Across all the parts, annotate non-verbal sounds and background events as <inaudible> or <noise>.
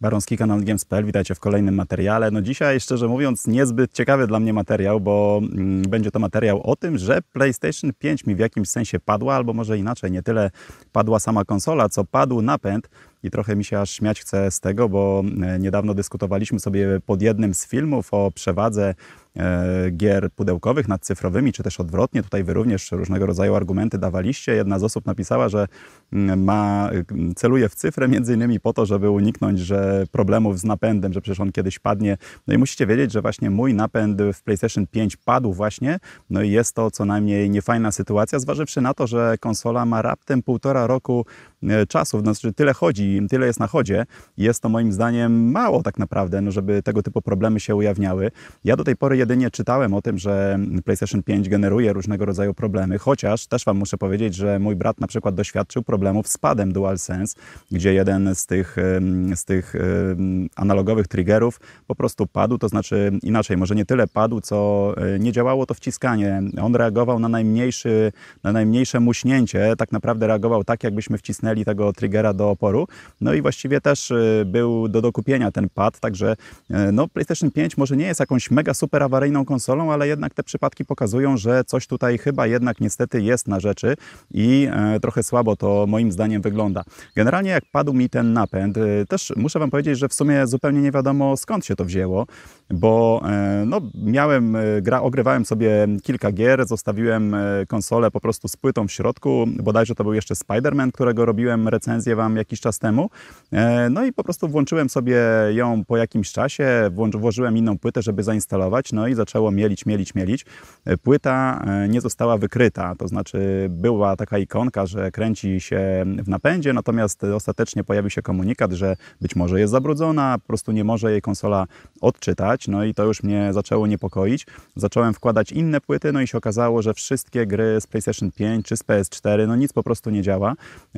baronskikanal.pl, witajcie w kolejnym materiale. No dzisiaj, szczerze mówiąc, niezbyt ciekawy dla mnie materiał, bo mm, będzie to materiał o tym, że PlayStation 5 mi w jakimś sensie padła, albo może inaczej, nie tyle padła sama konsola, co padł napęd i trochę mi się aż śmiać chce z tego, bo e, niedawno dyskutowaliśmy sobie pod jednym z filmów o przewadze e, gier pudełkowych nad cyfrowymi, czy też odwrotnie. Tutaj wy również różnego rodzaju argumenty dawaliście. Jedna z osób napisała, że mm, ma, e, celuje w cyfrę <laughs> między innymi po to, żeby uniknąć że problemów z napędem, że przecież on kiedyś padnie. No i musicie wiedzieć, że właśnie mój napęd w PlayStation 5 padł właśnie, no i jest to co najmniej niefajna sytuacja, zważywszy na to, że konsola ma raptem półtora roku czasu, znaczy tyle chodzi tyle jest na chodzie, jest to moim zdaniem mało tak naprawdę, no żeby tego typu problemy się ujawniały. Ja do tej pory jedynie czytałem o tym, że PlayStation 5 generuje różnego rodzaju problemy, chociaż też Wam muszę powiedzieć, że mój brat na przykład doświadczył problemów z padem DualSense, gdzie jeden z tych, z tych analogowych triggerów po prostu padł, to znaczy inaczej, może nie tyle padł, co e, nie działało to wciskanie. On reagował na, najmniejszy, na najmniejsze muśnięcie, tak naprawdę reagował tak, jakbyśmy wcisnęli tego triggera do oporu no i właściwie też y, był do dokupienia ten pad, także y, no, PlayStation 5 może nie jest jakąś mega super awaryjną konsolą, ale jednak te przypadki pokazują, że coś tutaj chyba jednak niestety jest na rzeczy i e, trochę słabo to moim zdaniem wygląda. Generalnie jak padł mi ten napęd, y, też muszę Wam powiedzieć, że w sumie zupełnie nie wiadomo skąd się to wzięło, bo e, no, miałem, e, gra, ogrywałem sobie kilka gier, zostawiłem konsolę po prostu z płytą w środku, bodajże to był jeszcze Spider-Man, którego robiłem recenzję Wam jakiś czas temu, temu. E, no i po prostu włączyłem sobie ją po jakimś czasie, włożyłem inną płytę, żeby zainstalować, no i zaczęło mielić, mielić, mielić. E, płyta e, nie została wykryta, to znaczy była taka ikonka, że kręci się w napędzie, natomiast ostatecznie pojawił się komunikat, że być może jest zabrudzona, po prostu nie może jej konsola odczytać, no i to już mnie zaczęło niepokoić. Zacząłem wkładać inne płyty, no i się okazało, że wszystkie gry z PlayStation 5 czy z PS4, no nic po prostu nie działa.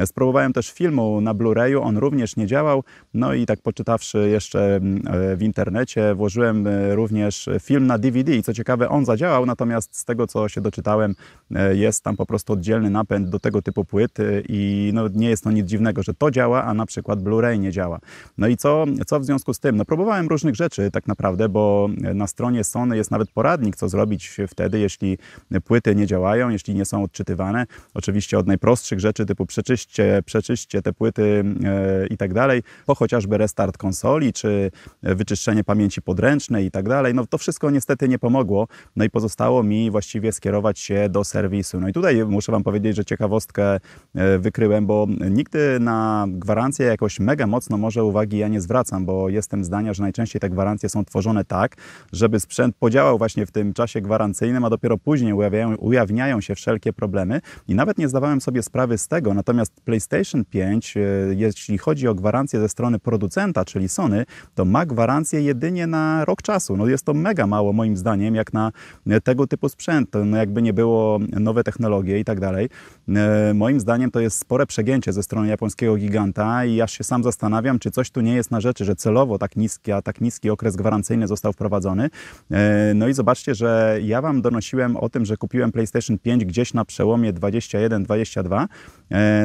Spróbowałem też filmu na Blu-rayu, on również nie działał. No i tak poczytawszy jeszcze mm, e, w internecie, włożyłem e, również film na DVD i co ciekawe, on zadziałał, natomiast z tego, co się doczytałem, e, jest tam po prostu oddzielny napęd do tego typu płyt i no, nie jest to nic dziwnego, że to działa, a na przykład Blu-ray nie działa. No i co, co w związku z tym? No próbowałem różnych rzeczy tak naprawdę, bo na stronie Sony jest nawet poradnik, co zrobić wtedy, jeśli płyty nie działają, jeśli nie są odczytywane. Oczywiście od najprostszych rzeczy typu przeczyście, przeczyście te płyty E, i tak dalej, po chociażby restart konsoli, czy wyczyszczenie pamięci podręcznej i tak dalej, no to wszystko niestety nie pomogło, no i pozostało mi właściwie skierować się do serwisu. No i tutaj muszę Wam powiedzieć, że ciekawostkę e, wykryłem, bo nigdy na gwarancję jakoś mega mocno może uwagi ja nie zwracam, bo jestem zdania, że najczęściej te gwarancje są tworzone tak, żeby sprzęt podziałał właśnie w tym czasie gwarancyjnym, a dopiero później ujawiają, ujawniają się wszelkie problemy i nawet nie zdawałem sobie sprawy z tego, natomiast PlayStation 5 e, jest jeśli chodzi o gwarancję ze strony producenta, czyli Sony, to ma gwarancję jedynie na rok czasu. No jest to mega mało moim zdaniem, jak na e, tego typu sprzęt. No jakby nie było nowe technologie i tak dalej. E, moim zdaniem to jest spore przegięcie ze strony japońskiego giganta i ja się sam zastanawiam, czy coś tu nie jest na rzeczy, że celowo tak niski, a tak niski okres gwarancyjny został wprowadzony. E, no i zobaczcie, że ja Wam donosiłem o tym, że kupiłem PlayStation 5 gdzieś na przełomie 21-22.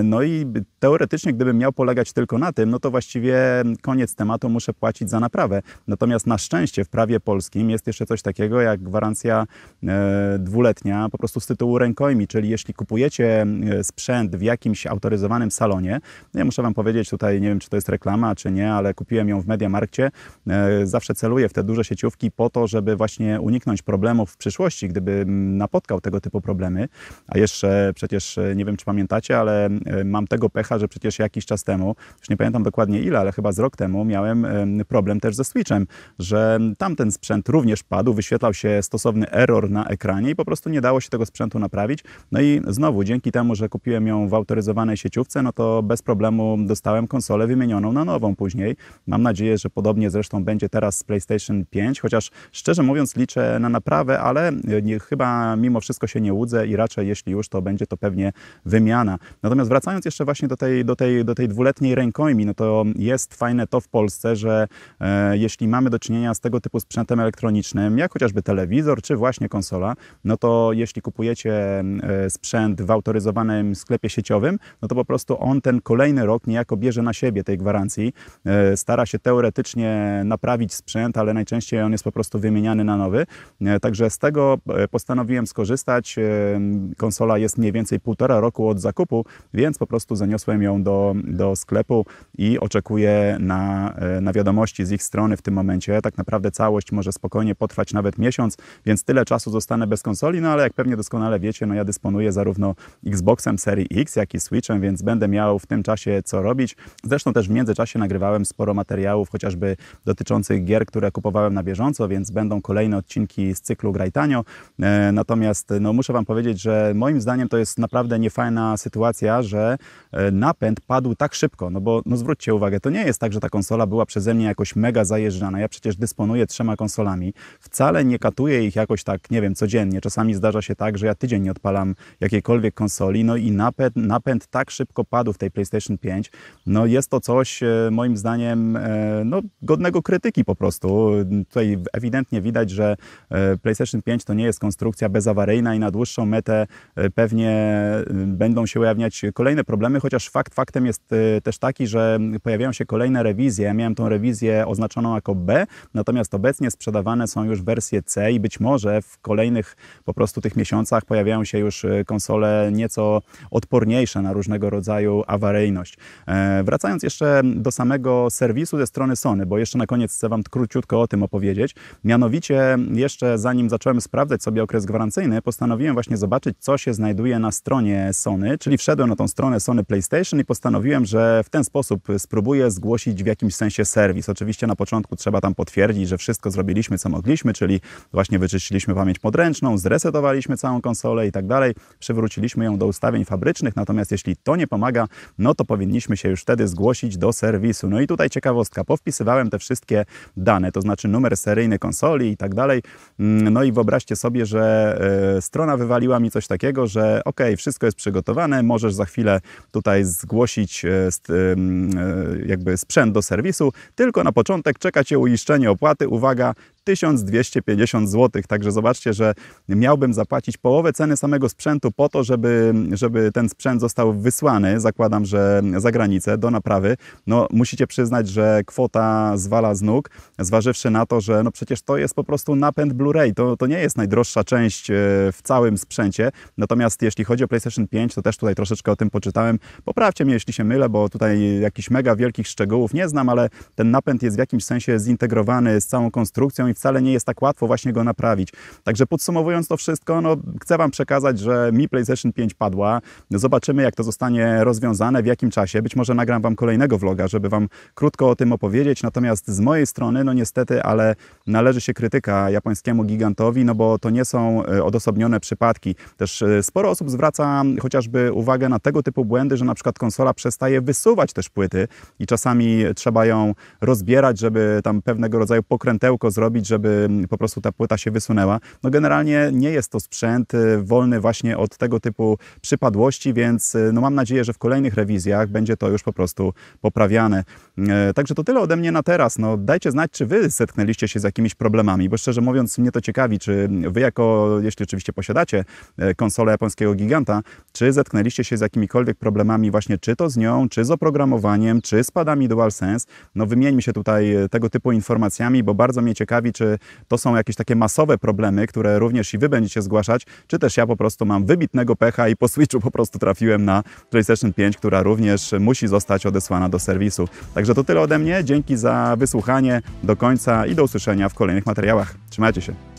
No i teoretycznie, gdybym miał polegać polegać tylko na tym, no to właściwie koniec tematu, muszę płacić za naprawę. Natomiast na szczęście w prawie polskim jest jeszcze coś takiego jak gwarancja e, dwuletnia, po prostu z tytułu rękojmi, czyli jeśli kupujecie e, sprzęt w jakimś autoryzowanym salonie, no ja muszę Wam powiedzieć tutaj, nie wiem czy to jest reklama czy nie, ale kupiłem ją w Mediamarkcie, e, zawsze celuję w te duże sieciówki po to, żeby właśnie uniknąć problemów w przyszłości, gdyby napotkał tego typu problemy, a jeszcze przecież nie wiem czy pamiętacie, ale mam tego pecha, że przecież jakiś czas temu już nie pamiętam dokładnie ile, ale chyba z rok temu miałem problem też ze Switchem, że tamten sprzęt również padł, wyświetlał się stosowny error na ekranie i po prostu nie dało się tego sprzętu naprawić. No i znowu, dzięki temu, że kupiłem ją w autoryzowanej sieciówce, no to bez problemu dostałem konsolę wymienioną na nową później. Mam nadzieję, że podobnie zresztą będzie teraz z PlayStation 5, chociaż szczerze mówiąc liczę na naprawę, ale e, nie, chyba mimo wszystko się nie łudzę i raczej jeśli już, to będzie to pewnie wymiana. Natomiast wracając jeszcze właśnie do tej, do tej, do tej dwuletniej mocniej rękojmi, no to jest fajne to w Polsce, że e, jeśli mamy do czynienia z tego typu sprzętem elektronicznym, jak chociażby telewizor czy właśnie konsola, no to jeśli kupujecie e, sprzęt w autoryzowanym sklepie sieciowym, no to po prostu on ten kolejny rok niejako bierze na siebie tej gwarancji, e, stara się teoretycznie naprawić sprzęt, ale najczęściej on jest po prostu wymieniany na nowy. E, także z tego e, postanowiłem skorzystać. E, konsola jest mniej więcej półtora roku od zakupu, więc po prostu zaniosłem ją do, do sklepu i oczekuję na, e, na wiadomości z ich strony w tym momencie. Tak naprawdę całość może spokojnie potrwać nawet miesiąc, więc tyle czasu zostanę bez konsoli, no ale jak pewnie doskonale wiecie, no ja dysponuję zarówno Xboxem serii X, jak i Switchem, więc będę miał w tym czasie co robić. Zresztą też w międzyczasie nagrywałem sporo materiałów, chociażby dotyczących gier, które kupowałem na bieżąco, więc będą kolejne odcinki z cyklu Grajtanio. E, natomiast no, muszę Wam powiedzieć, że moim zdaniem to jest naprawdę niefajna sytuacja, że e, napęd padł tak szybko, szybko, no bo no zwróćcie uwagę, to nie jest tak, że ta konsola była przeze mnie jakoś mega zajeżdżana. Ja przecież dysponuję trzema konsolami, wcale nie katuję ich jakoś tak, nie wiem, codziennie. Czasami zdarza się tak, że ja tydzień nie odpalam jakiejkolwiek konsoli, no i napęd, napęd tak szybko padł w tej PlayStation 5. No jest to coś, e, moim zdaniem, e, no, godnego krytyki po prostu. Tutaj ewidentnie widać, że e, PlayStation 5 to nie jest konstrukcja bezawaryjna i na dłuższą metę pewnie będą się ujawniać kolejne problemy, chociaż fakt faktem jest też taki, że pojawiają się kolejne rewizje. Ja miałem tą rewizję oznaczoną jako B, natomiast obecnie sprzedawane są już wersje C i być może w kolejnych po prostu tych miesiącach pojawiają się już y, konsole nieco odporniejsze na różnego rodzaju awaryjność. E, wracając jeszcze do samego serwisu ze strony Sony, bo jeszcze na koniec chcę Wam króciutko o tym opowiedzieć. Mianowicie jeszcze zanim zacząłem sprawdzać sobie okres gwarancyjny, postanowiłem właśnie zobaczyć, co się znajduje na stronie Sony, czyli wszedłem na tą stronę Sony PlayStation i postanowiłem, że w ten sposób spróbuję zgłosić w jakimś sensie serwis. Oczywiście na początku trzeba tam potwierdzić, że wszystko zrobiliśmy, co mogliśmy, czyli właśnie wyczyściliśmy pamięć podręczną, zresetowaliśmy całą konsolę i tak dalej, przywróciliśmy ją do ustawień fabrycznych, natomiast jeśli to nie pomaga, no to powinniśmy się już wtedy zgłosić do serwisu. No i tutaj ciekawostka, powpisywałem te wszystkie dane, to znaczy numer seryjny konsoli i tak dalej. Mm, no i wyobraźcie sobie, że y, strona wywaliła mi coś takiego, że ok, wszystko jest przygotowane, możesz za chwilę tutaj zgłosić y, jest e, jakby sprzęt do serwisu, tylko na początek czeka Cię uiszczenie opłaty, uwaga, 1250 zł. Także zobaczcie, że miałbym zapłacić połowę ceny samego sprzętu po to, żeby, żeby ten sprzęt został wysłany, zakładam, że za granicę, do naprawy. No musicie przyznać, że kwota zwala z nóg, zważywszy na to, że no przecież to jest po prostu napęd Blu-ray. To, to nie jest najdroższa część e, w całym sprzęcie. Natomiast jeśli chodzi o PlayStation 5, to też tutaj troszeczkę o tym poczytałem. Poprawcie mnie, jeśli się mylę, bo tutaj jakichś mega wielkich szczegółów nie znam, ale ten napęd jest w jakimś sensie zintegrowany z całą konstrukcją i wcale nie jest tak łatwo właśnie go naprawić. Także podsumowując to wszystko, no, chcę Wam przekazać, że mi PlayStation 5 padła. Zobaczymy, jak to zostanie rozwiązane, w jakim czasie. Być może nagram Wam kolejnego vloga, żeby Wam krótko o tym opowiedzieć. Natomiast z mojej strony, no niestety, ale należy się krytyka japońskiemu gigantowi, no bo to nie są e, odosobnione przypadki. Też e, sporo osób zwraca chociażby uwagę na tego typu błędy, że na przykład konsola przestaje wysuwać też płyty i czasami trzeba ją rozbierać, żeby tam pewnego rodzaju pokrętełko zrobić, zrobić, żeby po prostu ta płyta się wysunęła. No generalnie nie jest to sprzęt y, wolny właśnie od tego typu przypadłości, więc y, no mam nadzieję, że w kolejnych rewizjach będzie to już po prostu poprawiane. Y, także to tyle ode mnie na teraz. No dajcie znać, czy wy zetknęliście się z jakimiś problemami, bo szczerze mówiąc mnie to ciekawi, czy wy jako, jeśli oczywiście posiadacie konsolę japońskiego giganta, czy zetknęliście się z jakimikolwiek problemami właśnie czy to z nią, czy z oprogramowaniem, czy z padami DualSense. No wymieńmy się tutaj tego typu informacjami, bo bardzo mnie ciekawi, czy to są jakieś takie masowe problemy, które również i wy będziecie zgłaszać, czy też ja po prostu mam wybitnego pecha i po switchu po prostu trafiłem na PlayStation 5, która również musi zostać odesłana do serwisu. Także to tyle ode mnie. Dzięki za wysłuchanie do końca i do usłyszenia w kolejnych materiałach. Trzymajcie się.